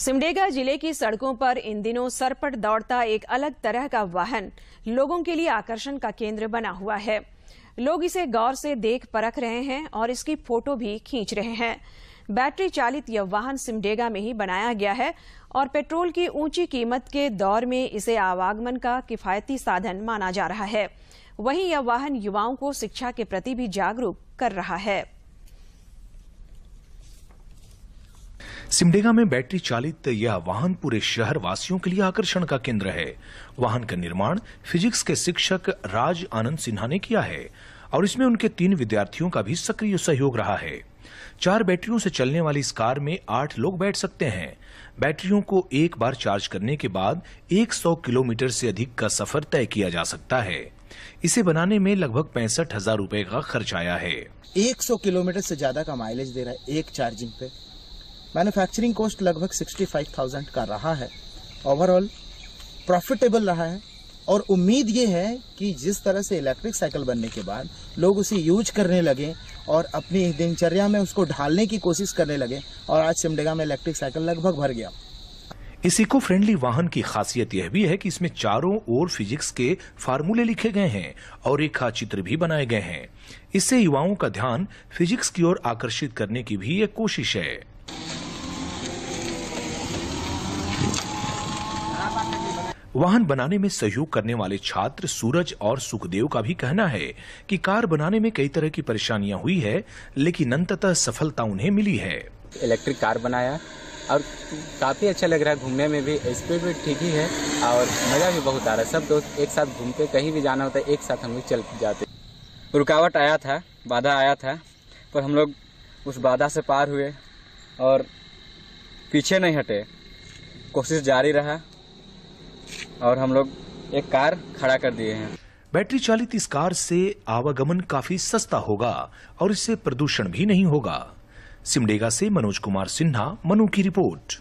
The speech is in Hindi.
सिमडेगा जिले की सड़कों पर इन दिनों सरपट दौड़ता एक अलग तरह का वाहन लोगों के लिए आकर्षण का केंद्र बना हुआ है लोग इसे गौर से देख परख रहे हैं और इसकी फोटो भी खींच रहे हैं बैटरी चालित यह वाहन सिमडेगा में ही बनाया गया है और पेट्रोल की ऊंची कीमत के दौर में इसे आवागमन का किफायती साधन माना जा रहा है वहीं यह वाहन युवाओं को शिक्षा के प्रति भी जागरूक कर रहा है सिमडेगा में बैटरी चालित यह वाहन पूरे शहर वासियों के लिए आकर्षण का केंद्र है वाहन का निर्माण फिजिक्स के शिक्षक राज आनंद सिन्हा ने किया है और इसमें उनके तीन विद्यार्थियों का भी सक्रिय सहयोग रहा है चार बैटरियों से चलने वाली इस कार में आठ लोग बैठ सकते हैं बैटरियों को एक बार चार्ज करने के बाद 100 किलोमीटर से अधिक का सफर तय किया जा सकता है इसे बनाने में लगभग पैंसठ हजार रूपए का खर्च आया है 100 किलोमीटर से ज्यादा का माइलेज दे रहा है एक चार्जिंग पे मैन्युफैक्चरिंग कॉस्ट लगभग 65,000 का रहा है ओवरऑल प्रॉफिटेबल रहा है और उम्मीद ये है कि जिस तरह से इलेक्ट्रिक साइकिल बनने के बाद लोग उसे यूज करने लगे और अपनी दिनचर्या में उसको ढालने की कोशिश करने लगे और आज सिमडेगा में इलेक्ट्रिक साइकिल लगभग भर गया इस इको फ्रेंडली वाहन की खासियत यह भी है कि इसमें चारों ओर फिजिक्स के फार्मूले लिखे गए हैं और रेखा चित्र भी बनाए गए हैं इससे युवाओं का ध्यान फिजिक्स की ओर आकर्षित करने की भी एक कोशिश है वाहन बनाने में सहयोग करने वाले छात्र सूरज और सुखदेव का भी कहना है कि कार बनाने में कई तरह की परेशानियां हुई है लेकिन अंततः सफलता उन्हें मिली है इलेक्ट्रिक कार बनाया और काफ़ी अच्छा लग रहा है घूमने में भी स्पीड भी ठीक ही है और मज़ा भी बहुत आ रहा है सब दोस्त एक साथ घूमते कहीं भी जाना होता है एक साथ हम लोग चल जाते रुकावट आया था बाधा आया था पर हम लोग उस बाधा से पार हुए और पीछे नहीं हटे कोशिश जारी रहा और हम लोग एक कार खड़ा कर दिए हैं बैटरी चालित इस कार से आवागमन काफी सस्ता होगा और इससे प्रदूषण भी नहीं होगा सिमडेगा से मनोज कुमार सिन्हा मनु की रिपोर्ट